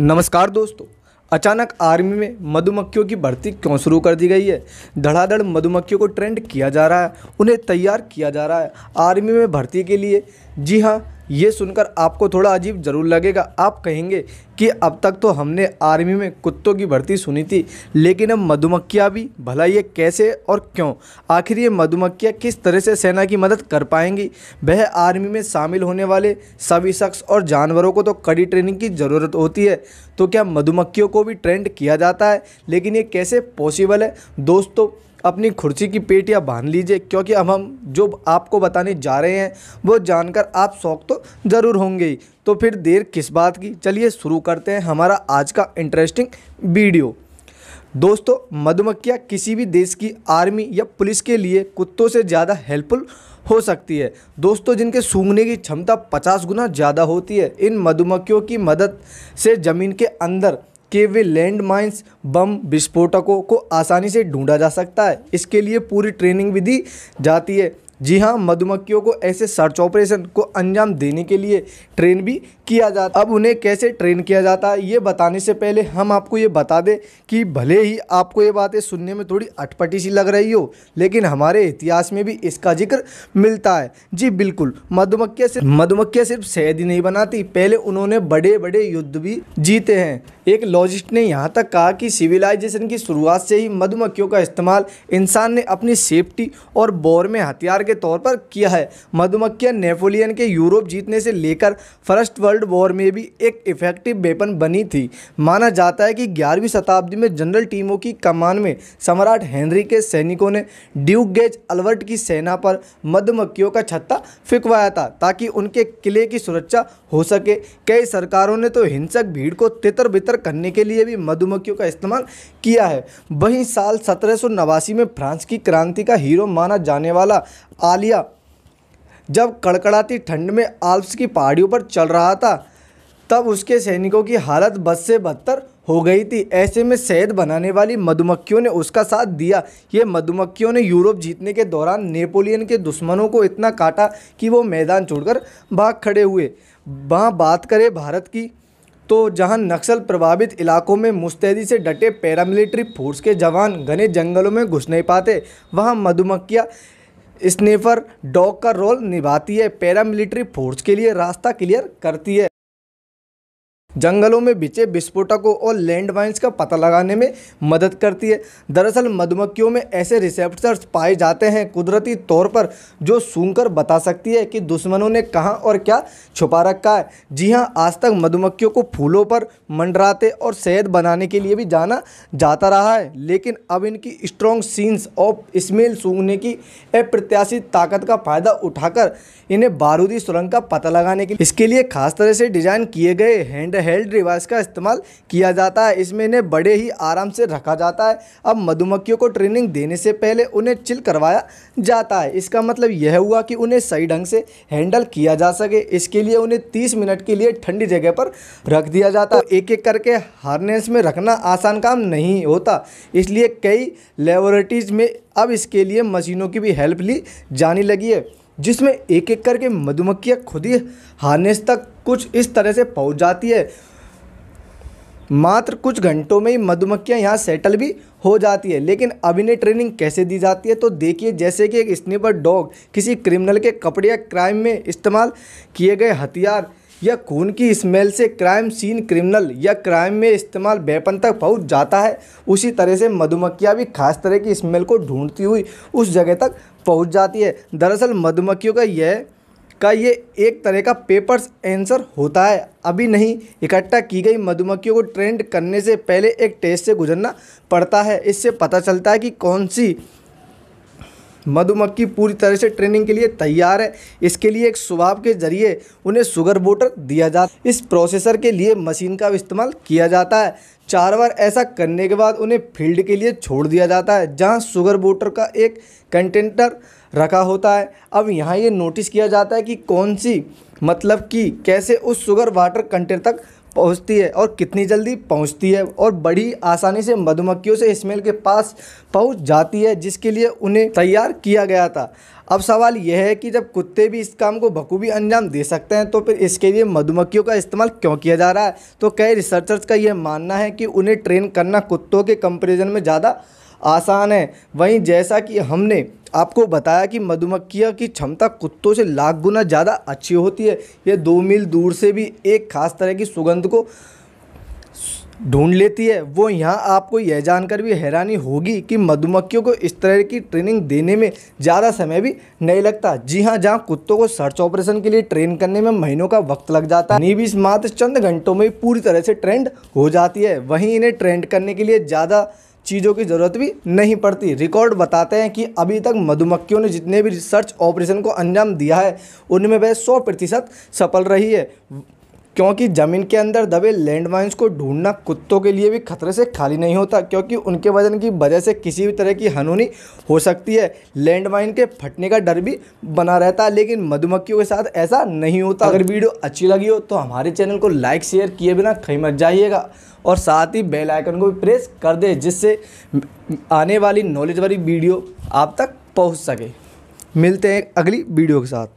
नमस्कार दोस्तों अचानक आर्मी में मधुमक्खियों की भर्ती क्यों शुरू कर दी गई है धड़ाधड़ मधुमक्खियों को ट्रेंड किया जा रहा है उन्हें तैयार किया जा रहा है आर्मी में भर्ती के लिए जी हाँ ये सुनकर आपको थोड़ा अजीब ज़रूर लगेगा आप कहेंगे कि अब तक तो हमने आर्मी में कुत्तों की भर्ती सुनी थी लेकिन अब मधुमक्खियाँ भी भला ये कैसे और क्यों आखिर ये मधुमक्खियाँ किस तरह से सेना की मदद कर पाएंगी वह आर्मी में शामिल होने वाले सभी शख्स और जानवरों को तो कड़ी ट्रेनिंग की ज़रूरत होती है तो क्या मधुमक्खियों को भी ट्रेंड किया जाता है लेकिन ये कैसे पॉसिबल है दोस्तों अपनी खुर्ची की पेट या बांध लीजिए क्योंकि अब हम जो आपको बताने जा रहे हैं वो जानकर आप शौक तो ज़रूर होंगे ही तो फिर देर किस बात की चलिए शुरू करते हैं हमारा आज का इंटरेस्टिंग वीडियो दोस्तों मधुमक्खियाँ किसी भी देश की आर्मी या पुलिस के लिए कुत्तों से ज़्यादा हेल्पफुल हो सकती है दोस्तों जिनके सूंघने की क्षमता 50 गुना ज़्यादा होती है इन मधुमक्खियों की मदद से ज़मीन के अंदर कि वे लैंड माइंस बम विस्फोटकों को आसानी से ढूंढा जा सकता है इसके लिए पूरी ट्रेनिंग भी दी जाती है जी हाँ मधुमक्खियों को ऐसे सर्च ऑपरेशन को अंजाम देने के लिए ट्रेन भी किया जाता अब उन्हें कैसे ट्रेन किया जाता है ये बताने से पहले हम आपको ये बता दें कि भले ही आपको ये बातें सुनने में थोड़ी अटपटी सी लग रही हो लेकिन हमारे इतिहास में भी इसका जिक्र मिलता है जी बिल्कुल मधुमक्खियाँ सिर्फ मधुमक्खियाँ सिर्फ शहद ही नहीं बनाती पहले उन्होंने बड़े बड़े युद्ध भी जीते हैं एक लॉजिस्ट ने यहाँ तक कहा कि सिविलाइजेशन की शुरुआत से ही मधुमक्खियों का इस्तेमाल इंसान ने अपनी सेफ्टी और बोर में हथियार के तौर पर किया है मधुमक्खियां नेपोलियन के यूरोप जीतने से लेकर फर्स्ट वर्ल्ड वॉर में भी एक इफेक्टिव वेपन बनी थी माना जाता है कि ग्यारहवीं शताब्दी में जनरल टीमों की कमान में सम्राट हेनरी के सैनिकों ने ड्यूक गेज अल्वर्ट की सेना पर मधुमक्खियों का छत्ता फिकवाया था ताकि उनके किले की सुरक्षा हो सके कई सरकारों ने तो हिंसक भीड़ को तितर बितर करने के लिए भी मधुमक्खियों का इस्तेमाल किया है वहीं साल सत्रह में फ्रांस की क्रांति का हीरो माना जाने वाला आलिया जब कड़कड़ाती ठंड में आल्प्स की पहाड़ियों पर चल रहा था तब उसके सैनिकों की हालत बद से बदतर हो गई थी ऐसे में शहद बनाने वाली मधुमक्खियों ने उसका साथ दिया ये मधुमक्खियों ने यूरोप जीतने के दौरान नेपोलियन के दुश्मनों को इतना काटा कि वो मैदान छोड़कर भाग खड़े हुए वहाँ बात करें भारत की तो जहाँ नक्सल प्रभावित इलाकों में मुस्तैदी से डटे पैरामिलिट्री फोर्स के जवान घने जंगलों में घुस नहीं पाते वहाँ मधुमक्खियाँ स्नेफर डॉग का रोल निभाती है पैरामिलिट्री फोर्स के लिए रास्ता क्लियर करती है जंगलों में बिचे विस्फोटकों और लैंडमाइंस का पता लगाने में मदद करती है दरअसल मधुमक्खियों में ऐसे रिसेप्टर्स पाए जाते हैं कुदरती तौर पर जो सूंघकर बता सकती है कि दुश्मनों ने कहाँ और क्या छुपा रखा है जी हाँ आज तक मधुमक्खियों को फूलों पर मंडराते और शहद बनाने के लिए भी जाना जाता रहा है लेकिन अब इनकी स्ट्रॉन्ग सीन्स ऑफ स्मेल सूंघने की अप्रत्याशित ताकत का फ़ायदा उठाकर इन्हें बारूदी सुरंग का पता लगाने के लिए इसके लिए खास तरह से डिज़ाइन किए गए हैंड हेल्ड डिवाइस का इस्तेमाल किया जाता है इसमें इन्हें बड़े ही आराम से रखा जाता है अब मधुमक्खियों को ट्रेनिंग देने से पहले उन्हें चिल करवाया जाता है इसका मतलब यह हुआ कि उन्हें सही ढंग से हैंडल किया जा सके इसके लिए उन्हें तीस मिनट के लिए ठंडी जगह पर रख दिया जाता है तो एक एक करके हारनेस में रखना आसान काम नहीं होता इसलिए कई लेबोरेटरीज में अब इसके लिए मशीनों की भी हेल्प ली जाने लगी है जिसमें एक एक करके मधुमक्खियाँ खुद ही हारनेस तक कुछ इस तरह से पहुँच जाती है मात्र कुछ घंटों में ही मधुमक्खियाँ यहाँ सेटल भी हो जाती है लेकिन अब इन्हें ट्रेनिंग कैसे दी जाती है तो देखिए जैसे कि एक स्नीपर डॉग किसी क्रिमिनल के कपड़े या क्राइम में इस्तेमाल किए गए हथियार या खून की स्मेल से क्राइम सीन क्रिमिनल या क्राइम में इस्तेमाल बेपन तक पहुंच जाता है उसी तरह से मधुमक्खियाँ भी खास तरह की स्मेल को ढूंढती हुई उस जगह तक पहुंच जाती है दरअसल मधुमक्खियों का यह का ये एक तरह का पेपर्स आंसर होता है अभी नहीं इकट्ठा की गई मधुमक्खियों को ट्रेंड करने से पहले एक टेस्ट से गुजरना पड़ता है इससे पता चलता है कि कौन सी मधुमक्खी पूरी तरह से ट्रेनिंग के लिए तैयार है इसके लिए एक सुभाव के जरिए उन्हें शुगर बोटर दिया जाता इस प्रोसेसर के लिए मशीन का इस्तेमाल किया जाता है चार बार ऐसा करने के बाद उन्हें फील्ड के लिए छोड़ दिया जाता है जहां शुगर बोटर का एक कंटेंटर रखा होता है अब यहाँ ये नोटिस किया जाता है कि कौन सी मतलब कि कैसे उस शुगर वाटर कंटेंट तक पहुंचती है और कितनी जल्दी पहुंचती है और बड़ी आसानी से मधुमक्खियों से स्मेल के पास पहुंच जाती है जिसके लिए उन्हें तैयार किया गया था अब सवाल यह है कि जब कुत्ते भी इस काम को बखूबी अंजाम दे सकते हैं तो फिर इसके लिए मधुमक्खियों का इस्तेमाल क्यों किया जा रहा है तो कई रिसर्चर्स का यह मानना है कि उन्हें ट्रेन करना कुत्तों के कंपेरिजन में ज़्यादा आसान है वहीं जैसा कि हमने आपको बताया कि मधुमक्खियाँ की क्षमता कुत्तों से लाख गुना ज़्यादा अच्छी होती है यह दो मील दूर से भी एक खास तरह की सुगंध को ढूंढ लेती है वो यहाँ आपको यह जानकर भी हैरानी होगी कि मधुमक्खियों को इस तरह की ट्रेनिंग देने में ज़्यादा समय भी नहीं लगता जी हाँ जहाँ कुत्तों को सर्च ऑपरेशन के लिए ट्रेन करने में महीनों का वक्त लग जाता है नीबिस मात्र चंद घंटों में पूरी तरह से ट्रेंड हो जाती है वहीं इन्हें ट्रेंड करने के लिए ज़्यादा चीज़ों की ज़रूरत भी नहीं पड़ती रिकॉर्ड बताते हैं कि अभी तक मधुमक्खियों ने जितने भी रिसर्च ऑपरेशन को अंजाम दिया है उनमें वह सौ प्रतिशत सफल रही है क्योंकि ज़मीन के अंदर दबे लैंडमाइंस को ढूंढना कुत्तों के लिए भी खतरे से खाली नहीं होता क्योंकि उनके वजन की वजह से किसी भी तरह की हनूनी हो सकती है लैंडमाइन के फटने का डर भी बना रहता है लेकिन मधुमक्खियों के साथ ऐसा नहीं होता अगर वीडियो अच्छी लगी हो तो हमारे चैनल को लाइक शेयर किए बिना कहीं मत जाइएगा और साथ ही बेल आइकन को भी प्रेस कर दे जिससे आने वाली नॉलेज वाली वीडियो आप तक पहुँच सके मिलते हैं अगली वीडियो के साथ